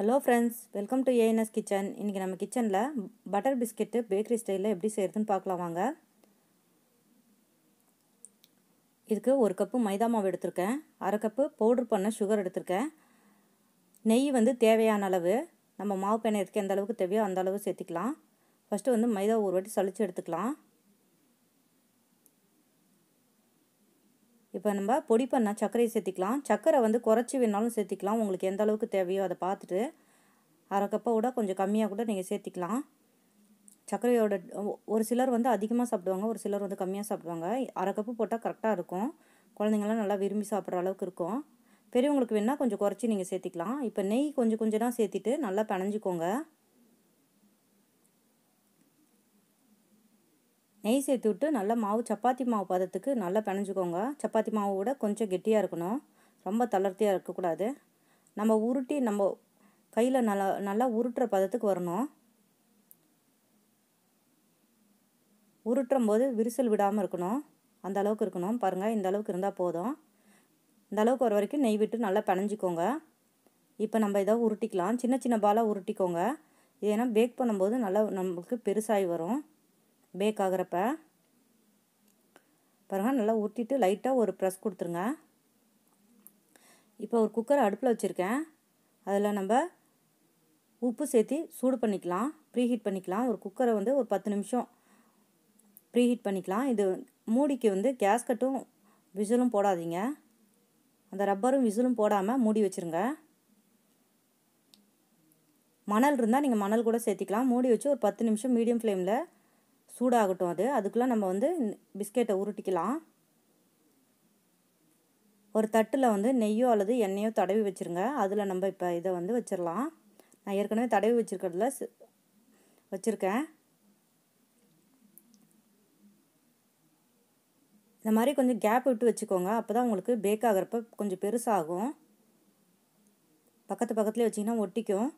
hello friends welcome to ANS kitchen இன்றைக்கி நம்ம கிச்சனில் பட்டர் பிஸ்கெட்டு பேக்கரி ஸ்டைலில் எப்படி செய்கிறதுன்னு பார்க்கலாம் வாங்க இதுக்கு ஒரு கப்பு மைதா மாவு எடுத்திருக்கேன் அரை கப்பு பவுட்ரு பண்ண சுகர் எடுத்திருக்கேன் நெய் வந்து தேவையான அளவு நம்ம மாவு பேனை எதுக்கு எந்த அளவுக்கு தேவையோ அந்த அளவு சேர்த்துக்கலாம் ஃபஸ்ட்டு வந்து மைதா ஒரு வாட்டி சளிச்சு எடுத்துக்கலாம் இப்போ நம்ம பொடி பண்ணால் சர்க்கரையை சேர்த்திக்கலாம் சர்க்கரை வந்து குறைச்சி வேணாலும் சேர்த்திக்கலாம் உங்களுக்கு எந்த அளவுக்கு தேவையோ அதை பார்த்துட்டு அரை கப்பை விட கொஞ்சம் கம்மியாக கூட நீங்கள் சேர்த்திக்கலாம் சர்க்கரையோட ஒரு சிலர் வந்து அதிகமாக சாப்பிடுவாங்க ஒரு சிலர் வந்து கம்மியாக சாப்பிடுவாங்க அரை கப்பு போட்டால் கரெக்டாக இருக்கும் குழந்தைங்களாம் நல்லா விரும்பி சாப்பிட்ற அளவுக்கு இருக்கும் பெரியவங்களுக்கு வேணால் கொஞ்சம் குறைச்சி நீங்கள் சேர்த்திக்கலாம் இப்போ நெய் கொஞ்சம் கொஞ்சம் தான் சேர்த்திட்டு நல்லா பினஞ்சிக்கோங்க நெய் சேர்த்து விட்டு நல்லா மாவு சப்பாத்தி மாவு பதத்துக்கு நல்லா பிணைஞ்சிக்கோங்க சப்பாத்தி மாவு கூட கொஞ்சம் கெட்டியாக இருக்கணும் ரொம்ப தளர்த்தியாக இருக்கக்கூடாது நம்ம உருட்டி நம்ம கையில் நல்லா நல்லா உருட்டுற பதத்துக்கு வரணும் உருட்டுறும் போது விரிசல் விடாமல் இருக்கணும் அந்த அளவுக்கு இருக்கணும் பாருங்கள் இந்த அளவுக்கு இருந்தால் போதும் இந்த அளவுக்கு வர வரைக்கும் நெய் விட்டு நல்லா பிணைஞ்சிக்கோங்க இப்போ நம்ம இதை உருட்டிக்கலாம் சின்ன சின்ன பாலாக உருட்டிக்கோங்க ஏன்னா பேக் பண்ணும்போது நல்லா நம்மளுக்கு பெருசாகி வரும் பேக் ஆகிறப்ப பாருங்கள் நல்லா ஊற்றிட்டு லைட்டாக ஒரு ப்ரெஸ் கொடுத்துருங்க இப்போ ஒரு குக்கர் அடுப்பில் வச்சுருக்கேன் அதில் நம்ம உப்பு சேர்த்து சூடு பண்ணிக்கலாம் ப்ரீஹீட் பண்ணிக்கலாம் ஒரு குக்கரை வந்து ஒரு பத்து நிமிஷம் ப்ரீஹீட் பண்ணிக்கலாம் இது மூடிக்கு வந்து கேஸ்கட்டும் விசிலும் போடாதீங்க அந்த ரப்பரும் விசிலும் போடாமல் மூடி வச்சுருங்க மணல் இருந்தால் நீங்கள் மணல் கூட சேர்த்திக்கலாம் மூடி வச்சு ஒரு பத்து நிமிஷம் மீடியம் ஃப்ளேமில் சூடாகட்டும் அது அதுக்குலாம் நம்ம வந்து பிஸ்கெட்டை உருட்டிக்கலாம் ஒரு தட்டில் வந்து நெய்யோ அல்லது எண்ணெயோ தடவி வச்சுருங்க அதில் நம்ம இப்போ இதை வந்து வச்சிடலாம் நான் ஏற்கனவே தடவி வச்சுருக்கிறதுல வச்சுருக்கேன் இந்த மாதிரி கொஞ்சம் கேப் விட்டு வச்சுக்கோங்க அப்போ தான் உங்களுக்கு பேக் ஆகிறப்ப கொஞ்சம் பெருசாகும் பக்கத்து பக்கத்துலேயே வச்சிங்கன்னா ஒட்டிக்கும்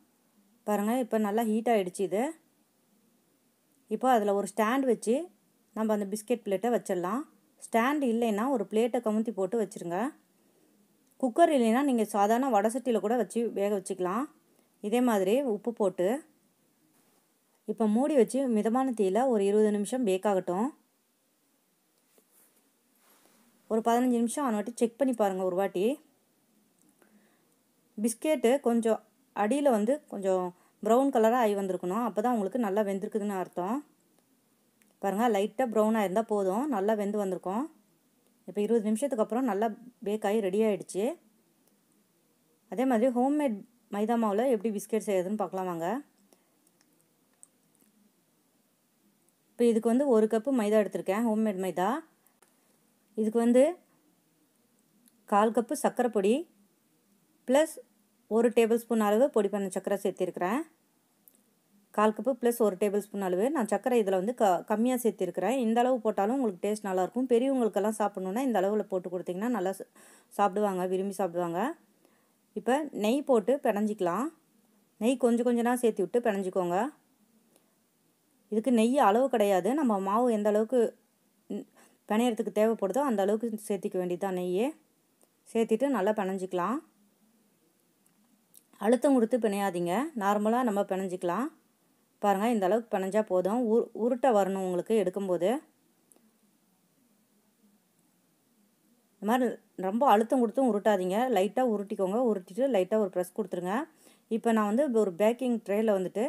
பாருங்கள் இப்போ நல்லா ஹீட் ஆகிடுச்சு இது இப்போ அதில் ஒரு ஸ்டாண்ட் வச்சு நம்ம அந்த பிஸ்கெட் பிளேட்டை வச்சிடலாம் ஸ்டாண்ட் இல்லைன்னா ஒரு பிளேட்டை கமுத்தி போட்டு வச்சுருங்க குக்கர் இல்லைன்னா நீங்கள் சாதாரண வடை சட்டியில் கூட வச்சு வேக வச்சுக்கலாம் இதே மாதிரி உப்பு போட்டு இப்போ மூடி வச்சு மிதமான தீயில் ஒரு இருபது நிமிஷம் பேக் ஆகட்டும் ஒரு பதினஞ்சு நிமிஷம் ஆன வாட்டி செக் பண்ணி பாருங்கள் ஒரு வாட்டி பிஸ்கெட்டு கொஞ்சம் அடியில் வந்து கொஞ்சம் ப்ரௌன் கலராக ஆகி வந்திருக்கணும் அப்போ தான் உங்களுக்கு நல்லா வெந்திருக்குதுன்னு அர்த்தம் பாருங்கள் லைட்டாக ப்ரௌனாக இருந்தால் போதும் நல்லா வெந்து வந்திருக்கோம் இப்போ இருபது நிமிஷத்துக்கு அப்புறம் நல்லா பேக் ஆகி ரெடி ஆகிடுச்சு அதே மாதிரி ஹோம்மேட் மைதா மாவில் எப்படி பிஸ்கெட் செய்யறதுன்னு பார்க்கலாம் வாங்க இப்போ இதுக்கு வந்து ஒரு கப்பு மைதா எடுத்திருக்கேன் ஹோம்மேட் மைதா இதுக்கு வந்து கால் கப்பு சர்க்கரை பொடி ப்ளஸ் ஒரு டேபிள் ஸ்பூன் அளவு பொடி பண்ண சர்க்கரை சேர்த்திருக்கிறேன் கால் கப்பு ப்ளஸ் ஒரு டேபிள் ஸ்பூன் அளவு நான் சர்க்கரை இதில் வந்து க கம்மியாக சேர்த்திருக்கிறேன் இந்த அளவு போட்டாலும் உங்களுக்கு டேஸ்ட் நல்லாயிருக்கும் பெரியவங்களுக்கெல்லாம் சாப்பிட்ணுன்னா இந்த அளவில் போட்டு கொடுத்திங்கன்னா நல்லா சாப்பிடுவாங்க விரும்பி சாப்பிடுவாங்க இப்போ நெய் போட்டு பிணைஞ்சிக்கலாம் நெய் கொஞ்சம் கொஞ்ச நேரம் சேர்த்து விட்டு பிணைஞ்சிக்கோங்க இதுக்கு நெய் அளவு கிடையாது நம்ம மாவு எந்த அளவுக்கு பிணையறதுக்கு தேவைப்படுதோ அந்த அளவுக்கு சேர்த்திக்க வேண்டியதான் நெய்யே சேர்த்திட்டு நல்லா பிணைஞ்சிக்கலாம் அழுத்தம் கொடுத்து பிணையாதீங்க நார்மலாக நம்ம பிணைஞ்சிக்கலாம் பாருங்கள் இந்த அளவுக்கு பிணைஞ்சால் போதும் உரு உருட்டை வரணும் உங்களுக்கு எடுக்கும்போது இந்த மாதிரி ரொம்ப அழுத்தம் கொடுத்தும் உருட்டாதீங்க லைட்டாக உருட்டிக்கோங்க உருட்டிட்டு லைட்டாக ஒரு ப்ரெஸ் கொடுத்துருங்க இப்போ நான் வந்து ஒரு பேக்கிங் ட்ரேயில் வந்துட்டு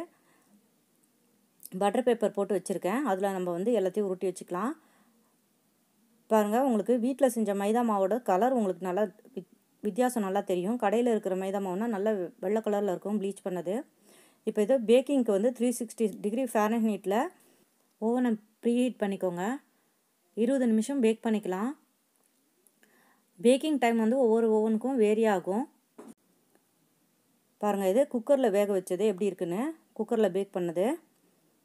பட்டர் பேப்பர் போட்டு வச்சுருக்கேன் அதில் நம்ம வந்து எல்லாத்தையும் உருட்டி வச்சுக்கலாம் பாருங்கள் உங்களுக்கு வீட்டில் செஞ்ச மைதா மாவோட கலர் உங்களுக்கு நல்லா வித்தியாசம் நல்லா தெரியும் கடையில் இருக்கிற மைதா மாவுனா நல்ல வெள்ளை கலரில் இருக்கும் ப்ளீச் பண்ணது இப்போ இதோ பேக்கிங்க்கு வந்து த்ரீ சிக்ஸ்டி டிகிரி ஃபேரன்ஹீட்டில் ஓவனை ப்ரீஹீட் பண்ணிக்கோங்க இருபது நிமிஷம் பேக் பண்ணிக்கலாம் பேக்கிங் டைம் வந்து ஒவ்வொரு ஓவனுக்கும் வேரி ஆகும் பாருங்கள் இது குக்கரில் வேக வச்சது எப்படி இருக்குன்னு குக்கரில் பேக் பண்ணது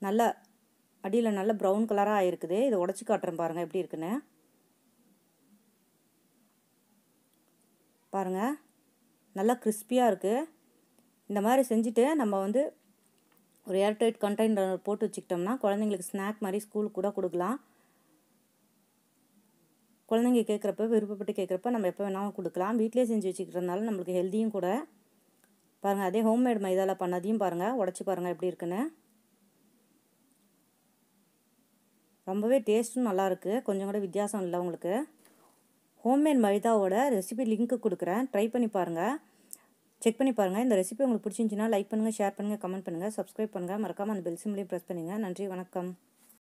நல்லா அடியில் நல்ல ப்ரௌன் கலராக ஆயிருக்குது இதை உடச்சி காட்டுறேன் பாருங்கள் எப்படி இருக்குன்னு பாருங்கள் நல்லா கிறிஸ்பியாக இருக்குது இந்த மாதிரி செஞ்சுட்டு நம்ம வந்து ஒரு ஏர்டைட் கண்டெய்னர் போட்டு வச்சுக்கிட்டோம்னா குழந்தைங்களுக்கு ஸ்நாக் மாதிரி ஸ்கூல் கூட கொடுக்கலாம் குழந்தைங்க கேட்குறப்ப விருப்பப்பட்டு கேட்குறப்ப நம்ம எப்போ வேணாலும் கொடுக்கலாம் வீட்டிலே செஞ்சு வச்சுக்கிறதுனால நம்மளுக்கு ஹெல்த்தியும் கூட பாருங்கள் அதே ஹோம்மேட் மைதாவில் பண்ணதையும் பாருங்கள் உடச்சி பாருங்கள் எப்படி இருக்குன்னு ரொம்பவே டேஸ்ட்டும் நல்லாயிருக்கு கொஞ்சம் கூட வித்தியாசம் இல்லை உங்களுக்கு ஹோம்மேட் மைதாவோட ரெசிபி லிங்க்கு கொடுக்குறேன் ட்ரை பண்ணி பாருங்கள் செக் பண்ணி பாருங்கள் இந்த ரெசிபி உங்களுக்கு பிடிச்சிருந்துச்சின்னா லைக் பண்ணுங்கள் ஷேர் பண்ணுங்கள் கமெண்ட் பண்ணுங்கள் சப்ஸ்கிரைப் பண்ணுங்கள் மறக்காமல் அந்த பெல் சிம்லையும் ப்ரெஸ் பண்ணுங்கள் நன்றி வணக்கம்